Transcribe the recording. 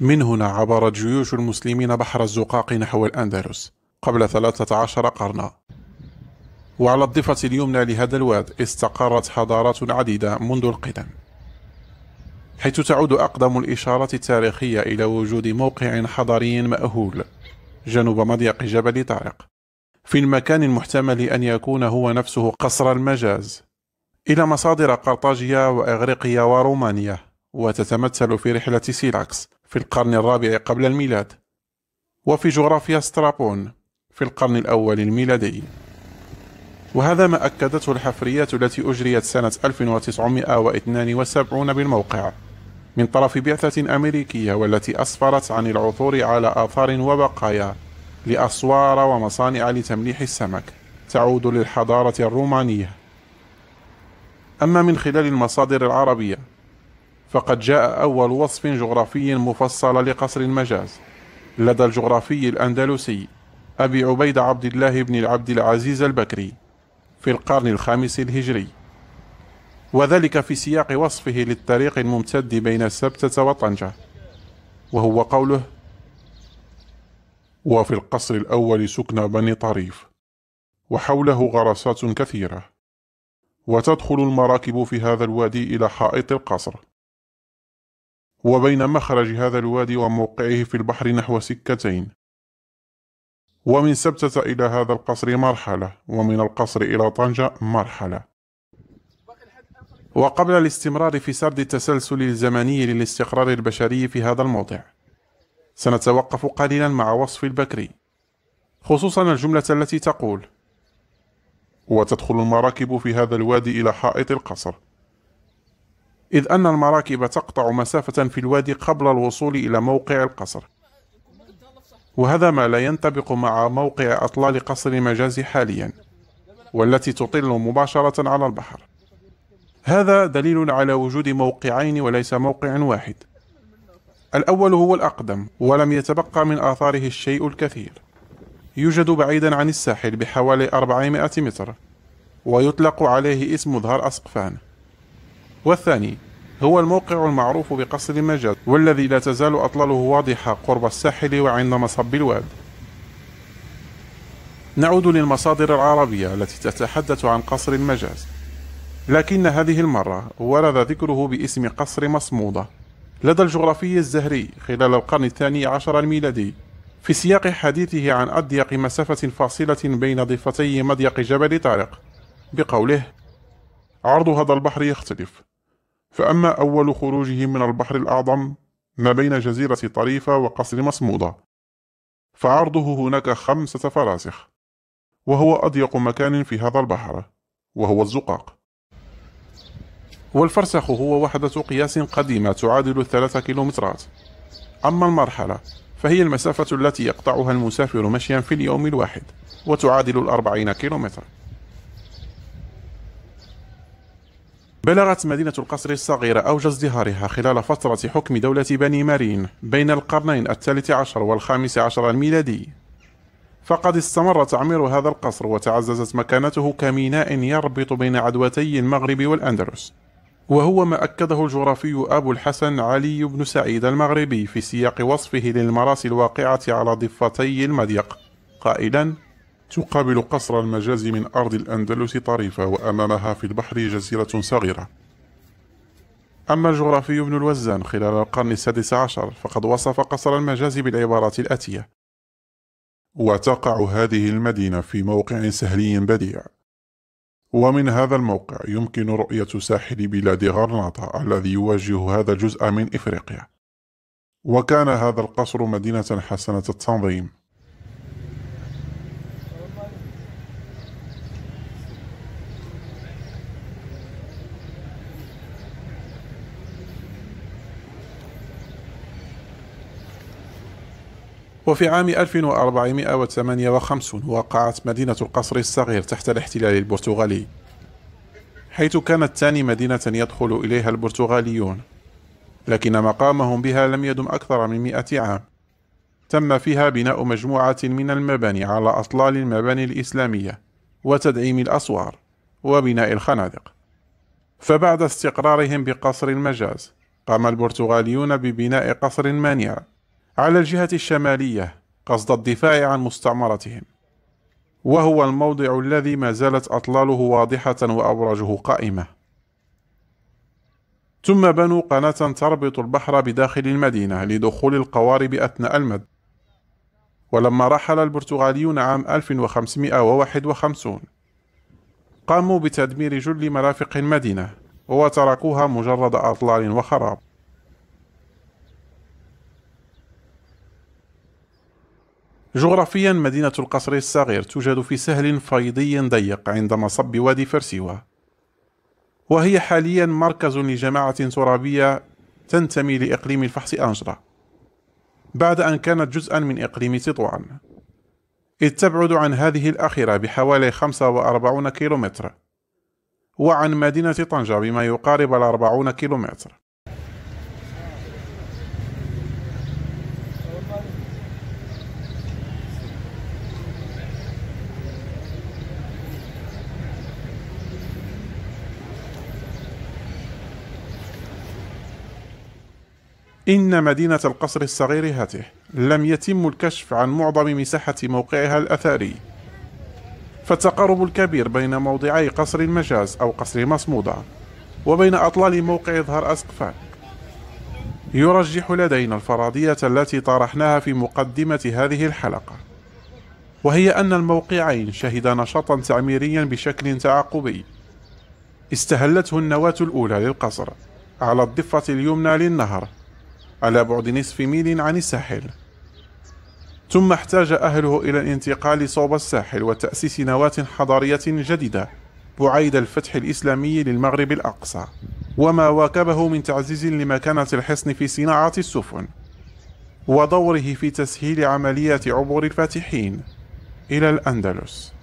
من هنا عبرت جيوش المسلمين بحر الزقاق نحو الأندلس قبل 13 قرنا وعلى الضفة اليمنى لهذا الواد استقرت حضارات عديدة منذ القدم حيث تعود أقدم الإشارات التاريخية إلى وجود موقع حضري مأهول جنوب مضيق جبل طارق في المكان المحتمل أن يكون هو نفسه قصر المجاز إلى مصادر قرطاجية وإغريقية ورومانية وتتمثل في رحلة سيلاكس في القرن الرابع قبل الميلاد وفي جغرافيا سترابون في القرن الأول الميلادي وهذا ما أكدته الحفريات التي أجريت سنة 1972 بالموقع من طرف بعثة أمريكية والتي أسفرت عن العثور على آثار وبقايا لأسوار ومصانع لتمليح السمك تعود للحضارة الرومانية أما من خلال المصادر العربية فقد جاء أول وصف جغرافي مفصل لقصر المجاز لدى الجغرافي الأندلسي أبي عبيد عبد الله بن عبد العزيز البكري في القرن الخامس الهجري وذلك في سياق وصفه للطريق الممتد بين السبتة وطنجة وهو قوله وفي القصر الأول سكن بني طريف وحوله غرسات كثيرة وتدخل المراكب في هذا الوادي إلى حائط القصر وبين مخرج هذا الوادي وموقعه في البحر نحو سكتين ومن سبتة إلى هذا القصر مرحلة ومن القصر إلى طنجة مرحلة وقبل الاستمرار في سرد التسلسل الزمني للاستقرار البشري في هذا الموضع سنتوقف قليلا مع وصف البكري خصوصا الجملة التي تقول وتدخل المراكب في هذا الوادي إلى حائط القصر إذ أن المراكب تقطع مسافة في الوادي قبل الوصول إلى موقع القصر وهذا ما لا ينطبق مع موقع أطلال قصر مجازي حاليا والتي تطل مباشرة على البحر هذا دليل على وجود موقعين وليس موقع واحد الأول هو الأقدم ولم يتبقى من آثاره الشيء الكثير يوجد بعيدا عن الساحل بحوالي 400 متر ويطلق عليه اسم ظهر أسقفان والثاني هو الموقع المعروف بقصر المجاز والذي لا تزال أطلاله واضحة قرب الساحل وعند مصب الواد نعود للمصادر العربية التي تتحدث عن قصر المجاز لكن هذه المرة ورد ذكره باسم قصر مصمودة لدى الجغرافي الزهري خلال القرن الثاني عشر الميلادي في سياق حديثه عن أضيق مسافة فاصلة بين ضفتي مضيق جبل طارق بقوله عرض هذا البحر يختلف فأما أول خروجه من البحر الأعظم ما بين جزيرة طريفة وقصر مصمودة فعرضه هناك خمسة فراسخ وهو أضيق مكان في هذا البحر وهو الزقاق والفرسخ هو وحدة قياس قديمة تعادل الثلاثة كيلومترات أما المرحلة فهي المسافة التي يقطعها المسافر مشيا في اليوم الواحد وتعادل الأربعين كيلومتر بلغت مدينة القصر الصغيرة أوج ازدهارها خلال فترة حكم دولة بني مارين بين القرنين الثالث عشر والخامس عشر الميلادي فقد استمر تعمير هذا القصر وتعززت مكانته كميناء يربط بين عدوتي المغرب والأندلس وهو ما أكده الجغرافي أبو الحسن علي بن سعيد المغربي في سياق وصفه للمراسي الواقعة على ضفتي المضيق قائلا تقابل قصر المجاز من أرض الأندلس طريفة وأمامها في البحر جزيرة صغيرة أما الجغرافي ابن الوزان خلال القرن السادس عشر فقد وصف قصر المجاز بالعبارات الآتية وتقع هذه المدينة في موقع سهلي بديع ومن هذا الموقع يمكن رؤية ساحل بلاد غرناطة الذي يواجه هذا الجزء من إفريقيا وكان هذا القصر مدينة حسنة التنظيم وفي عام 1458 وقعت مدينة القصر الصغير تحت الاحتلال البرتغالي حيث كانت ثاني مدينة يدخل إليها البرتغاليون لكن مقامهم بها لم يدم أكثر من مئة عام تم فيها بناء مجموعة من المباني على أطلال المباني الإسلامية وتدعيم الأسوار وبناء الخنادق فبعد استقرارهم بقصر المجاز قام البرتغاليون ببناء قصر مانع على الجهة الشمالية قصد الدفاع عن مستعمرتهم وهو الموضع الذي ما زالت أطلاله واضحة وأبراجه قائمة ثم بنوا قناة تربط البحر بداخل المدينة لدخول القوارب أثناء المد ولما رحل البرتغاليون عام 1551 قاموا بتدمير جل مرافق المدينة وتركوها مجرد أطلال وخراب جغرافيا مدينة القصر الصغير توجد في سهل فيضي ضيق عند مصب وادي فرسيوة وهي حاليا مركز لجماعة ترابية تنتمي لإقليم الفحص أنجرة بعد أن كانت جزءا من إقليم تطوان إذ تبعد عن هذه الأخيرة بحوالي 45 كيلومتر وعن مدينة طنجة بما يقارب الأربعون كيلومتر إن مدينة القصر الصغير هاته لم يتم الكشف عن معظم مساحة موقعها الأثري فالتقارب الكبير بين موضعي قصر المجاز أو قصر مصمودة وبين أطلال موقع ظهر أسقفان يرجح لدينا الفرضية التي طرحناها في مقدمة هذه الحلقة وهي أن الموقعين شهدا نشاطا تعميريا بشكل تعاقبي استهلته النواة الأولى للقصر على الضفة اليمنى للنهر على بعد نصف ميل عن الساحل ثم احتاج أهله إلى الانتقال صوب الساحل وتأسيس نواة حضارية جديدة بعيد الفتح الإسلامي للمغرب الأقصى وما واكبه من تعزيز لمكانة الحصن في صناعة السفن ودوره في تسهيل عملية عبور الفاتحين إلى الأندلس